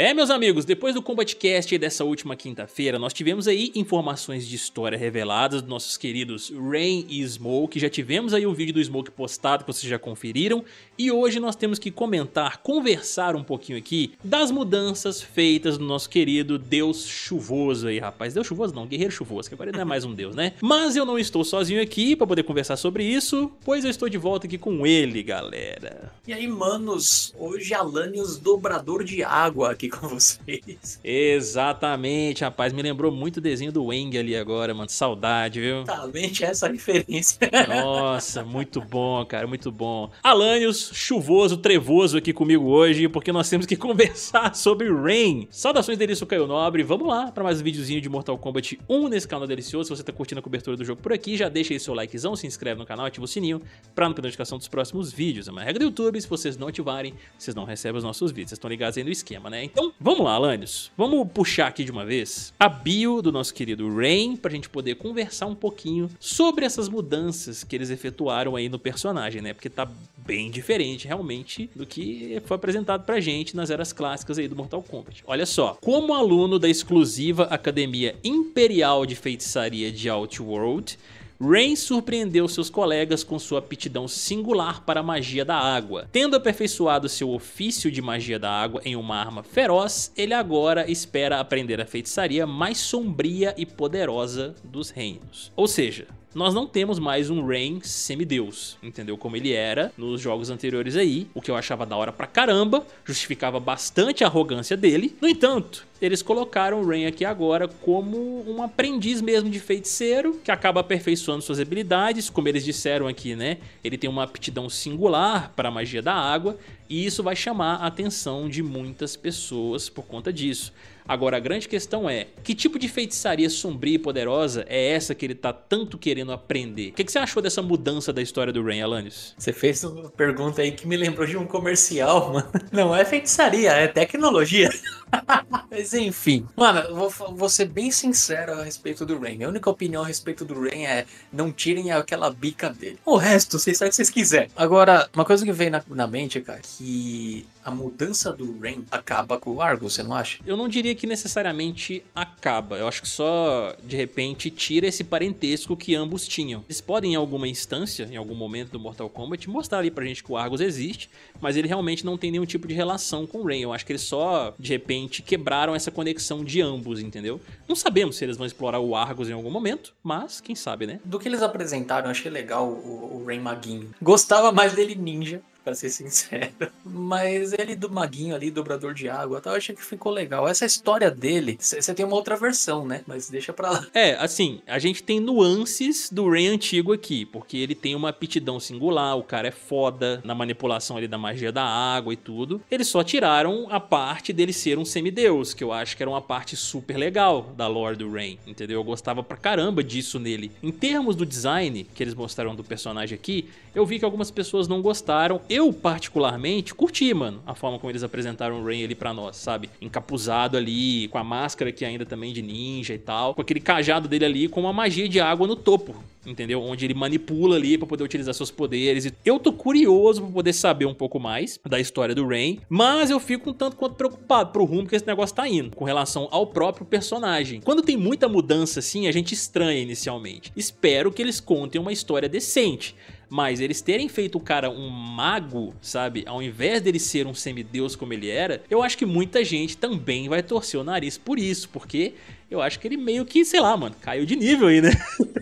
É, meus amigos, depois do CombatCast dessa última quinta-feira, nós tivemos aí informações de história reveladas dos nossos queridos Rain e Smoke, já tivemos aí o vídeo do Smoke postado que vocês já conferiram, e hoje nós temos que comentar, conversar um pouquinho aqui das mudanças feitas no nosso querido Deus Chuvoso aí, rapaz. Deus Chuvoso não, Guerreiro Chuvoso, que agora ele não é mais um deus, né? Mas eu não estou sozinho aqui para poder conversar sobre isso, pois eu estou de volta aqui com ele, galera. E aí, manos, hoje Alanios Dobrador de Água aqui com vocês. Exatamente, rapaz. Me lembrou muito o desenho do Wang ali agora, mano. Saudade, viu? Exatamente essa referência. Nossa, muito bom, cara. Muito bom. Alanios, chuvoso, trevoso aqui comigo hoje, porque nós temos que conversar sobre Rain. Saudações delícia, Caio Nobre. Vamos lá para mais um videozinho de Mortal Kombat 1 nesse canal delicioso. Se você tá curtindo a cobertura do jogo por aqui, já deixa aí seu likezão, se inscreve no canal, ativa o sininho pra não perder a notificação dos próximos vídeos. É uma regra do YouTube, se vocês não ativarem, vocês não recebem os nossos vídeos. Vocês estão ligados aí no esquema, né? Então, então, vamos lá, Alanios. Vamos puxar aqui de uma vez a bio do nosso querido Rain pra gente poder conversar um pouquinho sobre essas mudanças que eles efetuaram aí no personagem, né? Porque tá bem diferente realmente do que foi apresentado pra gente nas eras clássicas aí do Mortal Kombat. Olha só, como aluno da exclusiva Academia Imperial de Feitiçaria de Outworld, Rain surpreendeu seus colegas com sua aptidão singular para a magia da água. Tendo aperfeiçoado seu ofício de magia da água em uma arma feroz, ele agora espera aprender a feitiçaria mais sombria e poderosa dos reinos. Ou seja, nós não temos mais um Rain semideus, entendeu? Como ele era nos jogos anteriores aí, o que eu achava da hora pra caramba, justificava bastante a arrogância dele. No entanto, eles colocaram o Rain aqui agora como um aprendiz mesmo de feiticeiro, que acaba aperfeiçoando suas habilidades, como eles disseram aqui, né? Ele tem uma aptidão singular para a magia da água, e isso vai chamar a atenção de muitas pessoas por conta disso. Agora, a grande questão é, que tipo de feitiçaria sombria e poderosa é essa que ele tá tanto querendo aprender? O que, que você achou dessa mudança da história do Ren, Alanis? Você fez uma pergunta aí que me lembrou de um comercial, mano. Não é feitiçaria, é tecnologia. Mas enfim, mano, vou, vou ser bem sincero a respeito do Ren. A única opinião a respeito do Ren é não tirem aquela bica dele. O resto, vocês sabem o que vocês quiserem. Agora, uma coisa que vem na, na mente, cara, que a mudança do Ren acaba com o Argo, você não acha? Eu não diria que necessariamente acaba. Eu acho que só de repente tira esse parentesco que ambos tinham. Eles podem, em alguma instância, em algum momento do Mortal Kombat, mostrar ali pra gente que o Argos existe, mas ele realmente não tem nenhum tipo de relação com o Rain. Eu acho que eles só, de repente, quebraram essa conexão de ambos, entendeu? Não sabemos se eles vão explorar o Argos em algum momento, mas quem sabe, né? Do que eles apresentaram, achei legal o, o Rain Maguinho. Gostava mais dele ninja para ser sincero. Mas ele do maguinho ali, dobrador de água, tal, eu achei que ficou legal. Essa história dele, você tem uma outra versão, né? Mas deixa pra lá. É, assim, a gente tem nuances do Ren antigo aqui, porque ele tem uma aptidão singular, o cara é foda na manipulação ali da magia da água e tudo. Eles só tiraram a parte dele ser um semideus, que eu acho que era uma parte super legal da lore do Ren, entendeu? Eu gostava pra caramba disso nele. Em termos do design que eles mostraram do personagem aqui, eu vi que algumas pessoas não gostaram eu particularmente curti, mano, a forma como eles apresentaram o Rain ali pra nós, sabe? Encapuzado ali, com a máscara que ainda também é de ninja e tal, com aquele cajado dele ali com uma magia de água no topo, entendeu? Onde ele manipula ali para poder utilizar seus poderes. Eu tô curioso para poder saber um pouco mais da história do Rain, mas eu fico um tanto quanto preocupado pro rumo que esse negócio tá indo, com relação ao próprio personagem. Quando tem muita mudança assim, a gente estranha inicialmente. Espero que eles contem uma história decente mas eles terem feito o cara um mago, sabe? Ao invés dele ser um semideus como ele era, eu acho que muita gente também vai torcer o nariz por isso, porque eu acho que ele meio que, sei lá, mano, caiu de nível aí, né?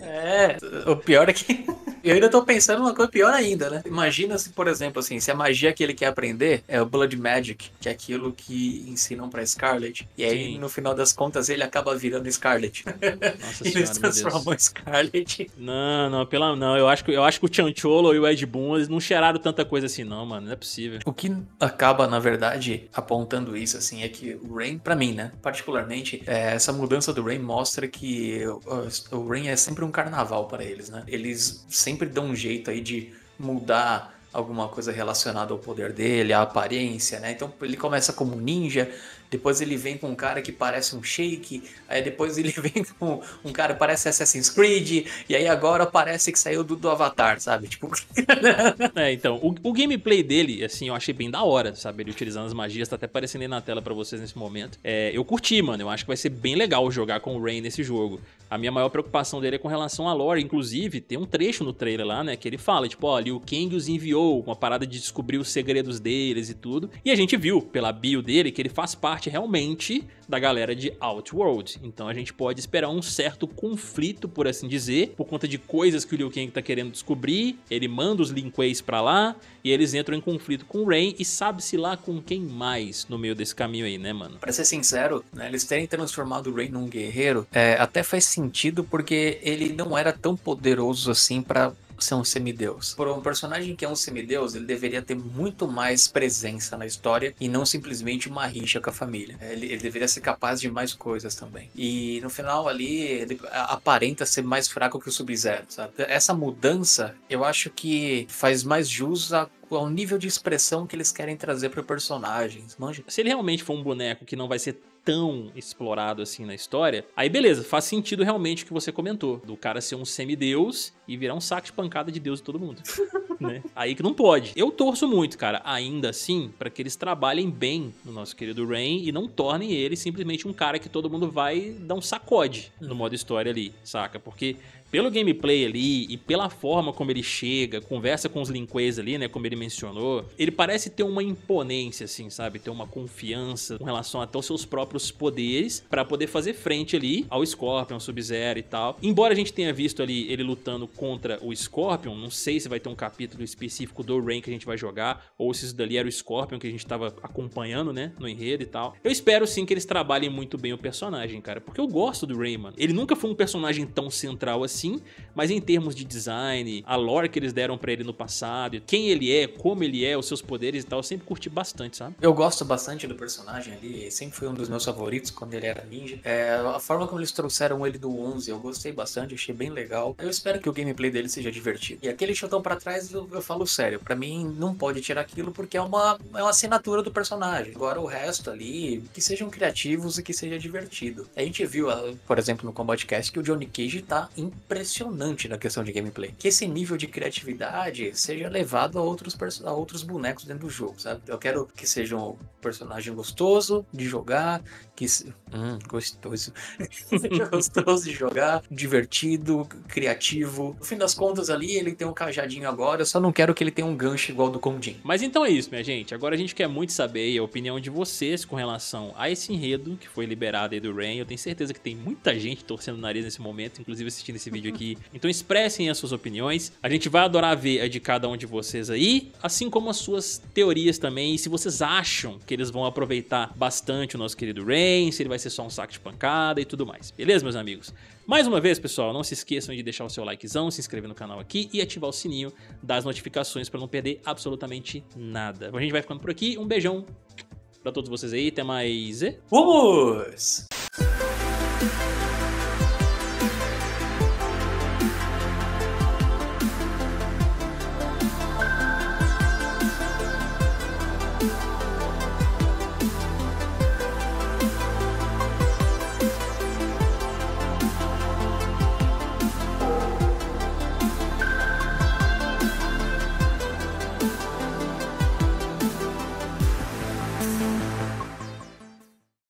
É, o pior é que eu ainda tô pensando uma coisa pior ainda, né? Imagina se, por exemplo, assim, se a magia que ele quer aprender é o Blood Magic, que é aquilo que ensinam pra Scarlet. E aí, Sim. no final das contas, ele acaba virando Scarlet. Nossa Senhora, Eles transformam em Scarlet. Não, não, pela, não. Eu acho, que, eu acho que o Chancholo e o Ed Boon, eles não cheiraram tanta coisa assim, não, mano. Não é possível. O que acaba, na verdade, apontando isso, assim, é que o Rain, pra mim, né? Particularmente, é, essa mudança do Rain mostra que o, o Rain é sempre um carnaval para eles, né? Eles sempre sempre dão um jeito aí de mudar alguma coisa relacionada ao poder dele, à aparência, né? Então ele começa como ninja, depois ele vem com um cara que parece um shake, aí depois ele vem com um cara que parece Assassin's Creed, e aí agora parece que saiu do, do Avatar, sabe? Tipo. é, então, o, o, gameplay dele, assim, eu achei bem da hora, sabe? Ele utilizando as magias, tá até aparecendo aí na tela para vocês nesse momento. É, eu curti, mano. Eu acho que vai ser bem legal jogar com o Rain nesse jogo a minha maior preocupação dele é com relação à lore. Inclusive, tem um trecho no trailer lá, né? Que ele fala, tipo, ó, Liu Kang os enviou, uma parada de descobrir os segredos deles e tudo. E a gente viu pela bio dele que ele faz parte realmente da galera de Outworld. Então a gente pode esperar um certo conflito, por assim dizer, por conta de coisas que o Liu Kang tá querendo descobrir. Ele manda os Lin Kueis pra lá e eles entram em conflito com o Rain e sabe-se lá com quem mais no meio desse caminho aí, né, mano? Pra ser sincero, né, eles terem transformado o Rain num guerreiro é, até faz sentido porque ele não era tão poderoso assim para ser um semideus. Por um personagem que é um semideus, ele deveria ter muito mais presença na história e não simplesmente uma rixa com a família. É, ele, ele deveria ser capaz de mais coisas também. E no final ali, ele aparenta ser mais fraco que o Sub-Zero, sabe? Essa mudança, eu acho que faz mais jus a ao nível de expressão que eles querem trazer para personagens. Manja. Se ele realmente for um boneco que não vai ser tão explorado assim na história, aí beleza, faz sentido realmente o que você comentou, do cara ser um semideus e virar um saco de pancada de Deus e todo mundo. né? Aí que não pode. Eu torço muito, cara, ainda assim, para que eles trabalhem bem no nosso querido Rain e não tornem ele simplesmente um cara que todo mundo vai dar um sacode no modo história ali, saca? Porque pelo gameplay ali e pela forma como ele chega, conversa com os Linquês ali, né, como ele mencionou, ele parece ter uma imponência, assim, sabe? Ter uma confiança com relação até aos seus próprios poderes para poder fazer frente ali ao Scorpion, Sub-Zero e tal. Embora a gente tenha visto ali ele lutando contra o Scorpion, não sei se vai ter um capítulo capítulo específico do Rain que a gente vai jogar, ou se isso dali era o Scorpion que a gente tava acompanhando, né, no enredo e tal. Eu espero sim que eles trabalhem muito bem o personagem, cara, porque eu gosto do Rain, mano. Ele nunca foi um personagem tão central assim, mas em termos de design, a lore que eles deram para ele no passado, quem ele é, como ele é, os seus poderes e tal, eu sempre curti bastante, sabe? Eu gosto bastante do personagem ali, sempre foi um dos meus favoritos quando ele era ninja. É, a forma como eles trouxeram ele do 11, eu gostei bastante, achei bem legal. Eu espero que o gameplay dele seja divertido. E aquele chutão para trás eu, eu falo sério. para mim, não pode tirar aquilo porque é uma, é uma assinatura do personagem. Agora, o resto ali, que sejam criativos e que seja divertido. A gente viu, ah, por exemplo, no Combat Cast, que o Johnny Cage tá impressionante na questão de gameplay. Que esse nível de criatividade seja levado a outros, a outros bonecos dentro do jogo, sabe? Eu quero que seja um personagem gostoso de jogar, que. Hum, gostoso. seja gostoso de jogar, divertido, criativo. No fim das contas, ali, ele tem um cajadinho agora eu só não quero que ele tenha um gancho igual do Condin. Mas então é isso, minha gente. Agora a gente quer muito saber a opinião de vocês com relação a esse enredo que foi liberado aí do Rain. Eu tenho certeza que tem muita gente torcendo o nariz nesse momento, inclusive assistindo esse vídeo aqui. Então expressem as suas opiniões. A gente vai adorar ver a de cada um de vocês aí, assim como as suas teorias também. E se vocês acham que eles vão aproveitar bastante o nosso querido Rain, se ele vai ser só um saco de pancada e tudo mais. Beleza, meus amigos? Mais uma vez, pessoal, não se esqueçam de deixar o seu likezão, se inscrever no canal aqui e ativar o sininho das notificações para não perder absolutamente nada. A gente vai ficando por aqui. Um beijão para todos vocês aí. Até mais. E... Vamos!